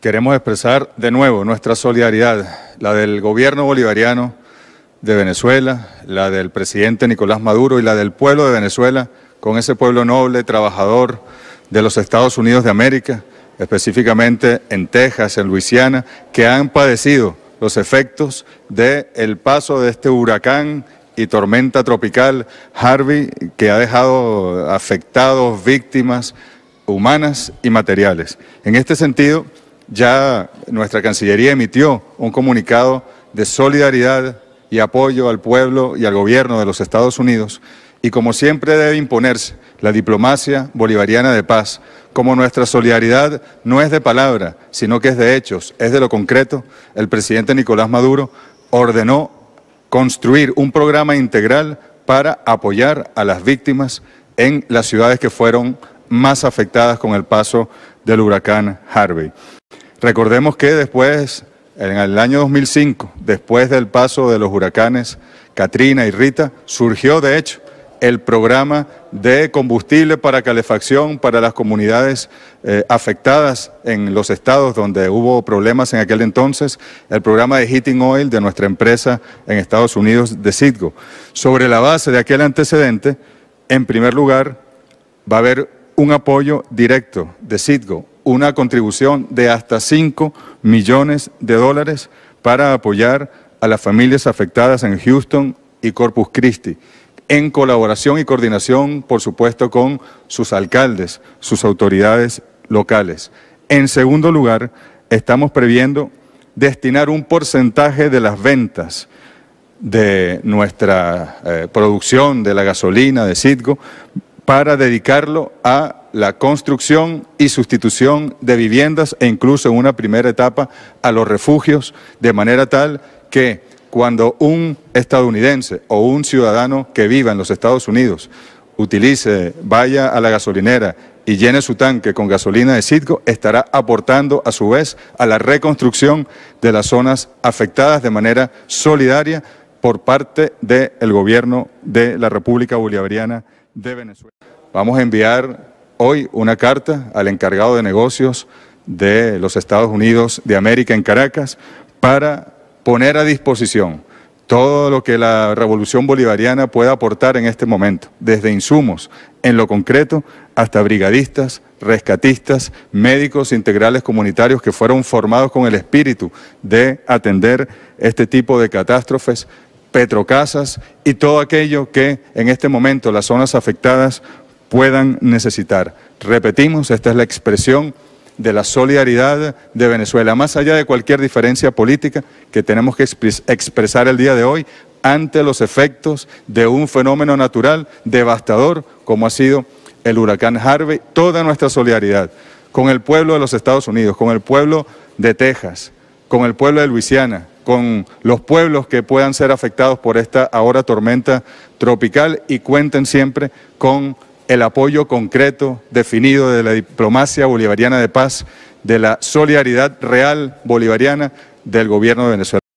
queremos expresar de nuevo nuestra solidaridad, la del gobierno bolivariano de Venezuela, la del presidente Nicolás Maduro y la del pueblo de Venezuela con ese pueblo noble, trabajador de los Estados Unidos de América, específicamente en Texas, en Luisiana, que han padecido los efectos del paso de este huracán y tormenta tropical Harvey, que ha dejado afectados, víctimas humanas y materiales. En este sentido, ya nuestra Cancillería emitió un comunicado de solidaridad y apoyo al pueblo y al gobierno de los Estados Unidos y como siempre debe imponerse la diplomacia bolivariana de paz, como nuestra solidaridad no es de palabra, sino que es de hechos, es de lo concreto, el presidente Nicolás Maduro ordenó construir un programa integral para apoyar a las víctimas en las ciudades que fueron más afectadas con el paso del huracán Harvey. Recordemos que después, en el año 2005, después del paso de los huracanes Katrina y Rita, surgió de hecho el programa de combustible para calefacción para las comunidades eh, afectadas en los estados donde hubo problemas en aquel entonces, el programa de Heating Oil de nuestra empresa en Estados Unidos de Citgo. Sobre la base de aquel antecedente, en primer lugar, va a haber un apoyo directo de Citgo una contribución de hasta 5 millones de dólares para apoyar a las familias afectadas en Houston y Corpus Christi, en colaboración y coordinación, por supuesto, con sus alcaldes, sus autoridades locales. En segundo lugar, estamos previendo destinar un porcentaje de las ventas de nuestra eh, producción de la gasolina de Citgo para dedicarlo a la construcción y sustitución de viviendas e incluso en una primera etapa a los refugios, de manera tal que cuando un estadounidense o un ciudadano que viva en los Estados Unidos utilice, vaya a la gasolinera y llene su tanque con gasolina de Citgo, estará aportando a su vez a la reconstrucción de las zonas afectadas de manera solidaria por parte del gobierno de la República Bolivariana de Venezuela. Vamos a enviar hoy una carta al encargado de negocios de los Estados Unidos de América en Caracas para poner a disposición todo lo que la revolución bolivariana pueda aportar en este momento, desde insumos en lo concreto hasta brigadistas, rescatistas, médicos integrales comunitarios que fueron formados con el espíritu de atender este tipo de catástrofes, petrocasas y todo aquello que en este momento las zonas afectadas puedan necesitar. Repetimos, esta es la expresión de la solidaridad de Venezuela, más allá de cualquier diferencia política que tenemos que expresar el día de hoy ante los efectos de un fenómeno natural devastador como ha sido el huracán Harvey, toda nuestra solidaridad con el pueblo de los Estados Unidos, con el pueblo de Texas, con el pueblo de Luisiana, con los pueblos que puedan ser afectados por esta ahora tormenta tropical y cuenten siempre con el apoyo concreto, definido de la diplomacia bolivariana de paz, de la solidaridad real bolivariana del gobierno de Venezuela.